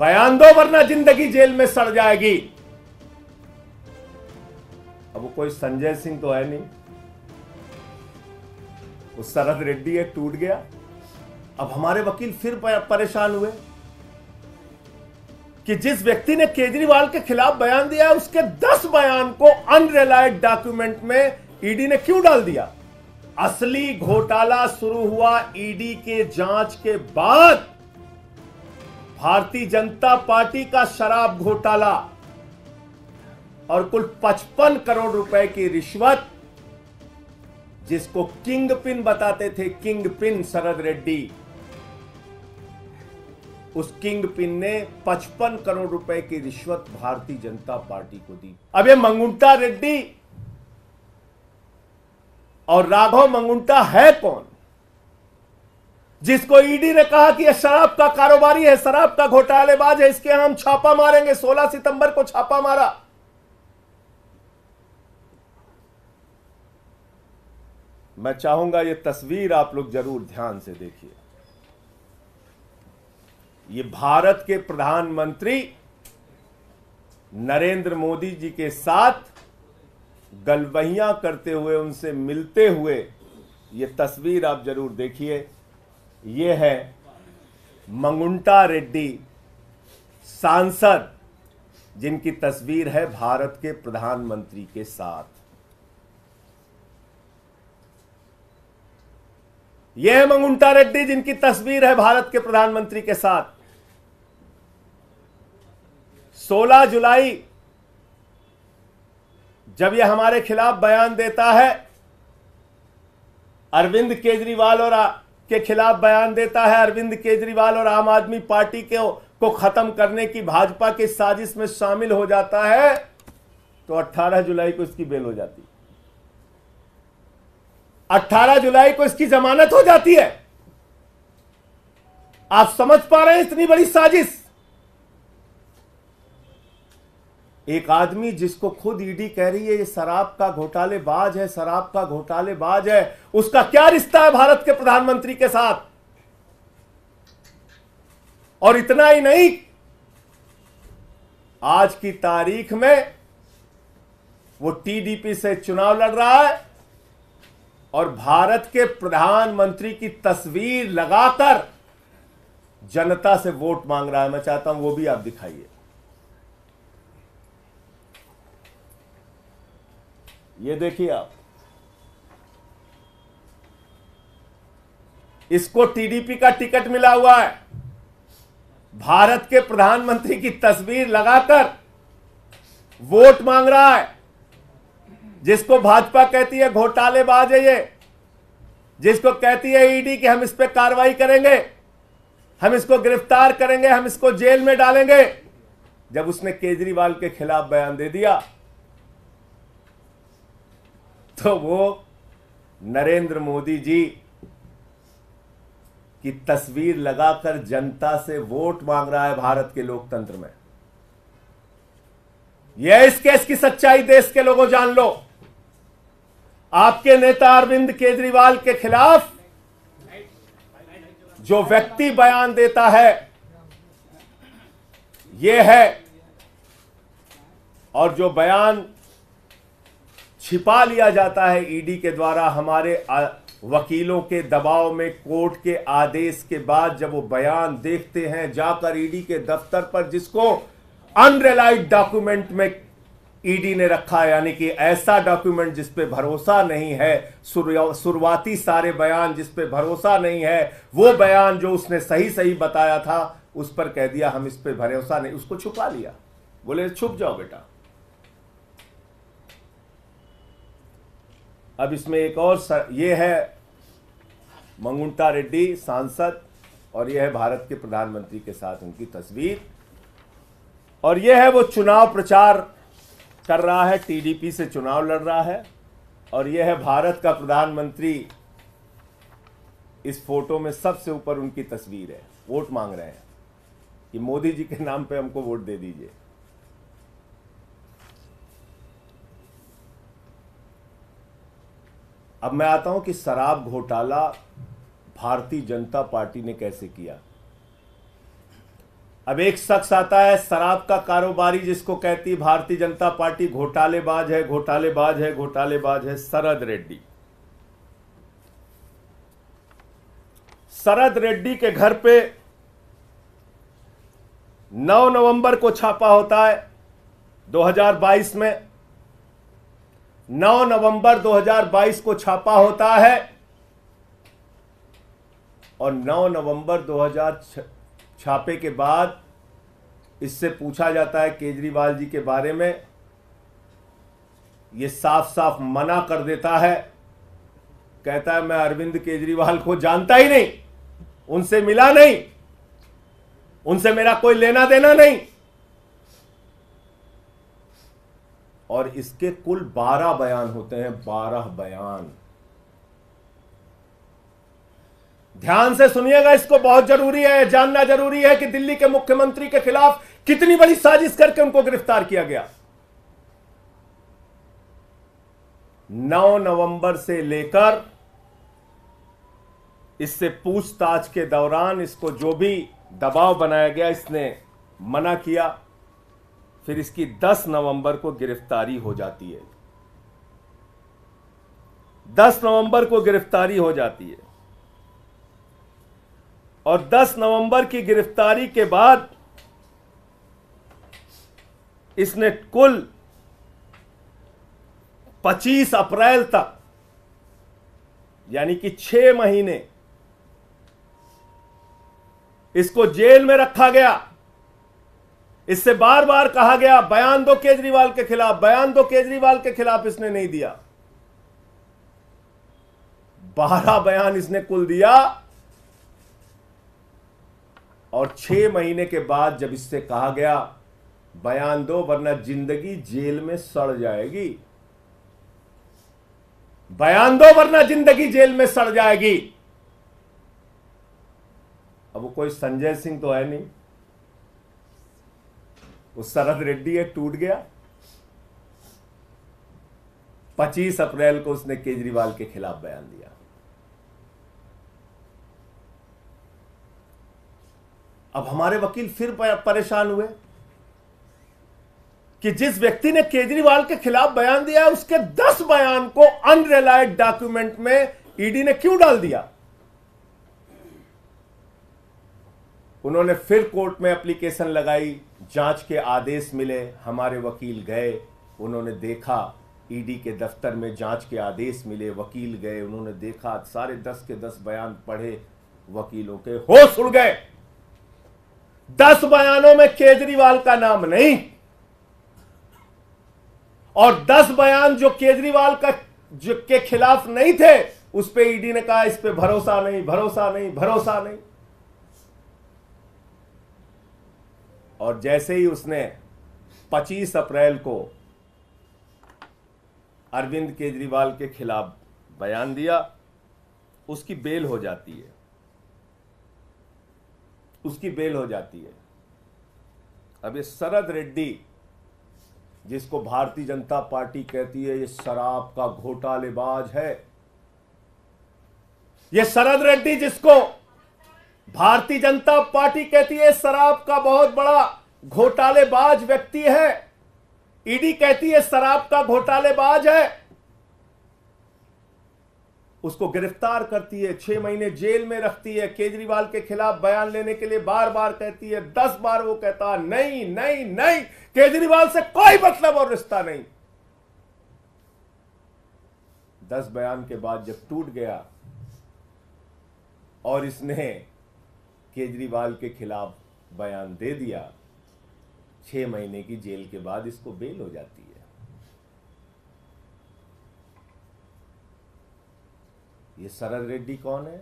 बयान दो वरना जिंदगी जेल में सड़ जाएगी अब वो कोई संजय सिंह तो है नहीं उस शरद रेड्डी एक टूट गया अब हमारे वकील फिर परेशान हुए कि जिस व्यक्ति ने केजरीवाल के खिलाफ बयान दिया उसके दस बयान को अनरिलायड डॉक्यूमेंट में ईडी e ने क्यों डाल दिया असली घोटाला शुरू हुआ ईडी e के जांच के बाद भारतीय जनता पार्टी का शराब घोटाला और कुल 55 करोड़ रुपए की रिश्वत जिसको किंग पिन बताते थे किंग पिन शरद रेड्डी उस किंग पिन ने 55 करोड़ रुपए की रिश्वत भारतीय जनता पार्टी को दी अब ये मंगुंटा रेड्डी और राघव मंगुंटा है कौन जिसको ईडी ने कहा कि यह शराब का कारोबारी है शराब का घोटालेबाज है इसके हम छापा मारेंगे 16 सितंबर को छापा मारा मैं चाहूंगा यह तस्वीर आप लोग जरूर ध्यान से देखिए ये भारत के प्रधानमंत्री नरेंद्र मोदी जी के साथ गलवहियां करते हुए उनसे मिलते हुए ये तस्वीर आप जरूर देखिए ये है मंगुंटा रेड्डी सांसद जिनकी तस्वीर है भारत के प्रधानमंत्री के साथ यह मंगुंटा रेड्डी जिनकी तस्वीर है भारत के प्रधानमंत्री के साथ 16 जुलाई जब यह हमारे खिलाफ बयान देता है अरविंद केजरीवाल और के खिलाफ बयान देता है अरविंद केजरीवाल और आम आदमी पार्टी के को खत्म करने की भाजपा की साजिश में शामिल हो जाता है तो 18 जुलाई को इसकी बेल हो जाती है 18 जुलाई को इसकी जमानत हो जाती है आप समझ पा रहे हैं इतनी बड़ी साजिश एक आदमी जिसको खुद ईडी कह रही है ये शराब का घोटालेबाज है शराब का घोटालेबाज है उसका क्या रिश्ता है भारत के प्रधानमंत्री के साथ और इतना ही नहीं आज की तारीख में वो टीडीपी से चुनाव लड़ रहा है और भारत के प्रधानमंत्री की तस्वीर लगाकर जनता से वोट मांग रहा है मैं चाहता हूं वो भी आप दिखाइए ये देखिए आप इसको टीडीपी का टिकट मिला हुआ है भारत के प्रधानमंत्री की तस्वीर लगाकर वोट मांग रहा है जिसको भाजपा कहती है घोटालेबाज है ये जिसको कहती है ईडी कि हम इस पर कार्रवाई करेंगे हम इसको गिरफ्तार करेंगे हम इसको जेल में डालेंगे जब उसने केजरीवाल के खिलाफ बयान दे दिया तो वो नरेंद्र मोदी जी की तस्वीर लगाकर जनता से वोट मांग रहा है भारत के लोकतंत्र में यह इस केस की सच्चाई देश के लोगों जान लो आपके नेता अरविंद केजरीवाल के खिलाफ जो व्यक्ति बयान देता है यह है और जो बयान छिपा लिया जाता है ईडी के द्वारा हमारे वकीलों के दबाव में कोर्ट के आदेश के बाद जब वो बयान देखते हैं जाकर ईडी के दफ्तर पर जिसको अनरिलाइड डॉक्यूमेंट में ईडी ने रखा यानी कि ऐसा डॉक्यूमेंट जिस पे भरोसा नहीं है शुरुआती सारे बयान जिस पे भरोसा नहीं है वो बयान जो उसने सही सही बताया था उस पर कह दिया हम इस पे भरोसा नहीं उसको छुपा लिया बोले छुप जाओ बेटा अब इसमें एक और सर, ये है मंगुंटा रेड्डी सांसद और यह है भारत के प्रधानमंत्री के साथ उनकी तस्वीर और यह है वो चुनाव प्रचार कर रहा है टीडीपी से चुनाव लड़ रहा है और यह है भारत का प्रधानमंत्री इस फोटो में सबसे ऊपर उनकी तस्वीर है वोट मांग रहे हैं कि मोदी जी के नाम पे हमको वोट दे दीजिए अब मैं आता हूं कि शराब घोटाला भारतीय जनता पार्टी ने कैसे किया अब एक शख्स आता है शराब का कारोबारी जिसको कहती भारतीय जनता पार्टी घोटालेबाज है घोटालेबाज है घोटालेबाज है शरद रेड्डी शरद रेड्डी के घर पे 9 नवंबर को छापा होता है 2022 में 9 नवंबर 2022 को छापा होता है और 9 नवंबर 2000 छापे के बाद इससे पूछा जाता है केजरीवाल जी के बारे में ये साफ साफ मना कर देता है कहता है मैं अरविंद केजरीवाल को जानता ही नहीं उनसे मिला नहीं उनसे मेरा कोई लेना देना नहीं और इसके कुल बारह बयान होते हैं बारह बयान ध्यान से सुनिएगा इसको बहुत जरूरी है जानना जरूरी है कि दिल्ली के मुख्यमंत्री के खिलाफ कितनी बड़ी साजिश करके उनको गिरफ्तार किया गया 9 नवंबर से लेकर इससे पूछताछ के दौरान इसको जो भी दबाव बनाया गया इसने मना किया फिर इसकी 10 नवंबर को गिरफ्तारी हो जाती है 10 नवंबर को गिरफ्तारी हो जाती है और 10 नवंबर की गिरफ्तारी के बाद इसने कुल 25 अप्रैल तक यानी कि छह महीने इसको जेल में रखा गया इससे बार बार कहा गया बयान दो केजरीवाल के खिलाफ बयान दो केजरीवाल के खिलाफ इसने नहीं दिया बारह बयान इसने कुल दिया और छह महीने के बाद जब इससे कहा गया बयान दो वरना जिंदगी जेल में सड़ जाएगी बयान दो वरना जिंदगी जेल में सड़ जाएगी अब वो कोई संजय सिंह तो है नहीं वो शरद रेड्डी है टूट गया 25 अप्रैल को उसने केजरीवाल के खिलाफ बयान दिया अब हमारे वकील फिर परेशान हुए कि जिस व्यक्ति ने केजरीवाल के खिलाफ बयान दिया है उसके 10 बयान को अनरिलायड डॉक्यूमेंट में ईडी e ने क्यों डाल दिया उन्होंने फिर कोर्ट में एप्लीकेशन लगाई जांच के आदेश मिले हमारे वकील गए उन्होंने देखा ईडी के दफ्तर में जांच के आदेश मिले वकील गए उन्होंने देखा सारे दस के दस बयान पढ़े वकीलों के होश उड़ गए दस बयानों में केजरीवाल का नाम नहीं और दस बयान जो केजरीवाल का जो के खिलाफ नहीं थे उस पर ईडी ने कहा इस पर भरोसा नहीं भरोसा नहीं भरोसा नहीं और जैसे ही उसने 25 अप्रैल को अरविंद केजरीवाल के खिलाफ बयान दिया उसकी बेल हो जाती है उसकी बेल हो जाती है अब ये शरद रेड्डी जिसको भारतीय जनता पार्टी कहती है ये शराब का घोटालेबाज है ये शरद रेड्डी जिसको भारतीय जनता पार्टी कहती है शराब का बहुत बड़ा घोटालेबाज व्यक्ति है ईडी कहती है शराब का घोटालेबाज है उसको गिरफ्तार करती है छह महीने जेल में रखती है केजरीवाल के खिलाफ बयान लेने के लिए बार बार कहती है दस बार वो कहता नहीं नहीं नहीं केजरीवाल से कोई मतलब और रिश्ता नहीं दस बयान के बाद जब टूट गया और इसने केजरीवाल के खिलाफ बयान दे दिया छह महीने की जेल के बाद इसको बेल हो जाती है ये शरद रेड्डी कौन है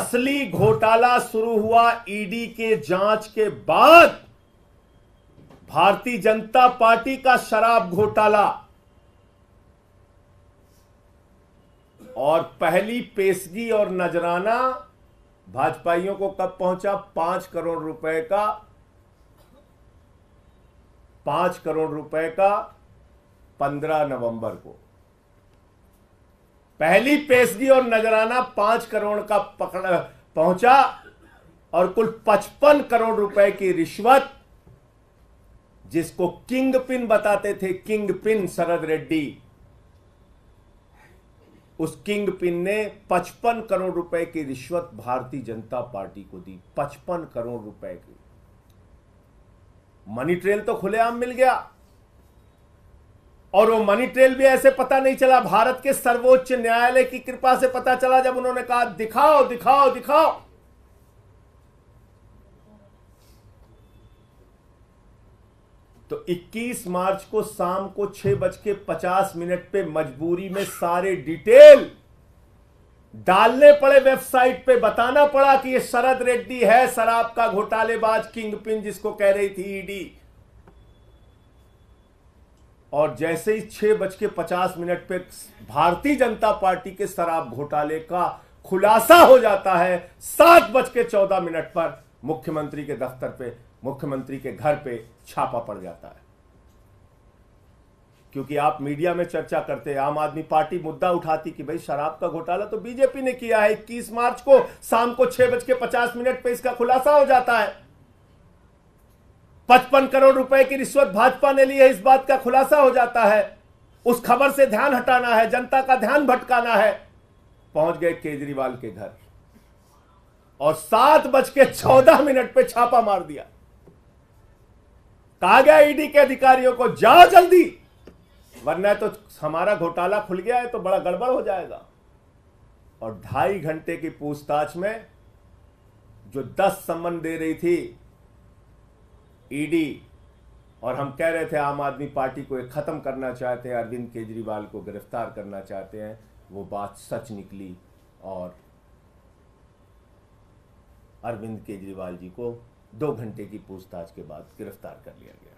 असली घोटाला शुरू हुआ ईडी के जांच के बाद भारतीय जनता पार्टी का शराब घोटाला और पहली पेशगी और नजराना भाजपाइयों को कब पहुंचा पांच करोड़ रुपए का पांच करोड़ रुपए का पंद्रह नवंबर को पहली पेशगी और नजराना पांच करोड़ का पकड़ पहुंचा और कुल पचपन करोड़ रुपए की रिश्वत जिसको किंग पिन बताते थे किंग पिन शरद रेड्डी उस किंग पिन ने 55 करोड़ रुपए की रिश्वत भारतीय जनता पार्टी को दी 55 करोड़ रुपए की मनी ट्रेल तो खुलेआम मिल गया और वो मनी ट्रेल भी ऐसे पता नहीं चला भारत के सर्वोच्च न्यायालय की कृपा से पता चला जब उन्होंने कहा दिखाओ दिखाओ दिखाओ तो 21 मार्च को शाम को छह बज के पचास मिनट पे मजबूरी में सारे डिटेल डालने पड़े वेबसाइट पे बताना पड़ा कि ये शरद रेड्डी है शराब का घोटालेबाज किंग पिन जिसको कह रही थी ईडी और जैसे ही छह बज के पचास मिनट पे भारतीय जनता पार्टी के शराब घोटाले का खुलासा हो जाता है सात बज के चौदह मिनट पर मुख्यमंत्री के दफ्तर पे मुख्यमंत्री के घर पे छापा पड़ जाता है क्योंकि आप मीडिया में चर्चा करते हैं आम आदमी पार्टी मुद्दा उठाती कि भाई शराब का घोटाला तो बीजेपी ने किया है इक्कीस मार्च को शाम को छह बज के पचास मिनट पर इसका खुलासा हो जाता है पचपन करोड़ रुपए की रिश्वत भाजपा ने ली है इस बात का खुलासा हो जाता है उस खबर से ध्यान हटाना है जनता का ध्यान भटकाना है पहुंच गए केजरीवाल के घर और सात बज के चौदह मिनट पे छापा मार दिया कहा गया ईडी के अधिकारियों को जाओ जल्दी वरना तो हमारा घोटाला खुल गया है तो बड़ा गड़बड़ हो जाएगा और ढाई घंटे की पूछताछ में जो दस संबंध दे रही थी ईडी और हम कह रहे थे आम आदमी पार्टी को एक खत्म करना चाहते हैं अरविंद केजरीवाल को गिरफ्तार करना चाहते हैं वो बात सच निकली और अरविंद केजरीवाल जी को दो घंटे की पूछताछ के बाद गिरफ्तार कर लिया गया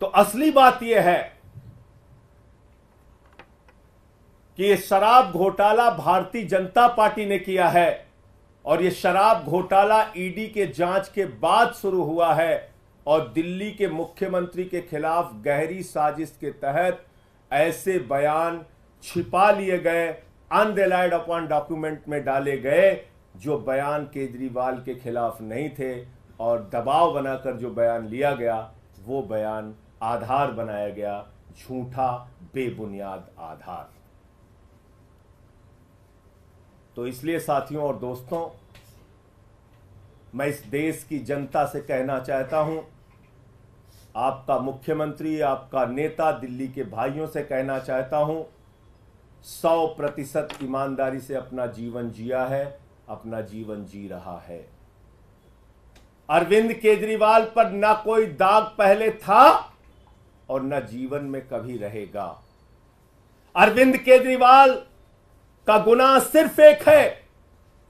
तो असली बात यह है कि यह शराब घोटाला भारतीय जनता पार्टी ने किया है और यह शराब घोटाला ईडी के जांच के बाद शुरू हुआ है और दिल्ली के मुख्यमंत्री के खिलाफ गहरी साजिश के तहत ऐसे बयान छिपा लिए गए अनरिलाइड अपॉन डॉक्यूमेंट में डाले गए जो बयान केजरीवाल के खिलाफ नहीं थे और दबाव बनाकर जो बयान लिया गया वो बयान आधार बनाया गया झूठा बेबुनियाद आधार तो इसलिए साथियों और दोस्तों मैं इस देश की जनता से कहना चाहता हूं आपका मुख्यमंत्री आपका नेता दिल्ली के भाइयों से कहना चाहता हूं सौ प्रतिशत ईमानदारी से अपना जीवन जिया है अपना जीवन जी रहा है अरविंद केजरीवाल पर ना कोई दाग पहले था और ना जीवन में कभी रहेगा अरविंद केजरीवाल का गुनाह सिर्फ एक है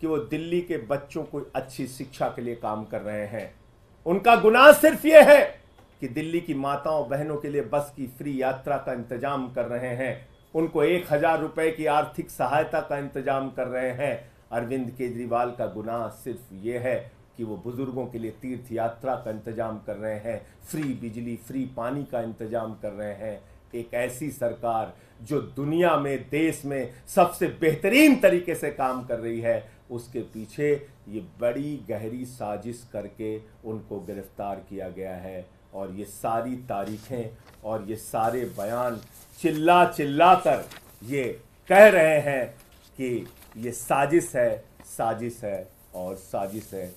कि वो दिल्ली के बच्चों को अच्छी शिक्षा के लिए काम कर रहे हैं उनका गुनाह सिर्फ यह है कि दिल्ली की माताओं बहनों के लिए बस की फ्री यात्रा का इंतजाम कर रहे हैं उनको एक हजार रुपए की आर्थिक सहायता का इंतजाम कर रहे हैं अरविंद केजरीवाल का गुनाह सिर्फ ये है कि वो बुज़ुर्गों के लिए तीर्थ यात्रा का इंतजाम कर रहे हैं फ्री बिजली फ्री पानी का इंतजाम कर रहे हैं एक ऐसी सरकार जो दुनिया में देश में सबसे बेहतरीन तरीके से काम कर रही है उसके पीछे ये बड़ी गहरी साजिश करके उनको गिरफ्तार किया गया है और ये सारी तारीखें और ये सारे बयान चिल्ला चिल्ला कर ये कह रहे हैं कि ये साजिश है साजिश है और साजिश है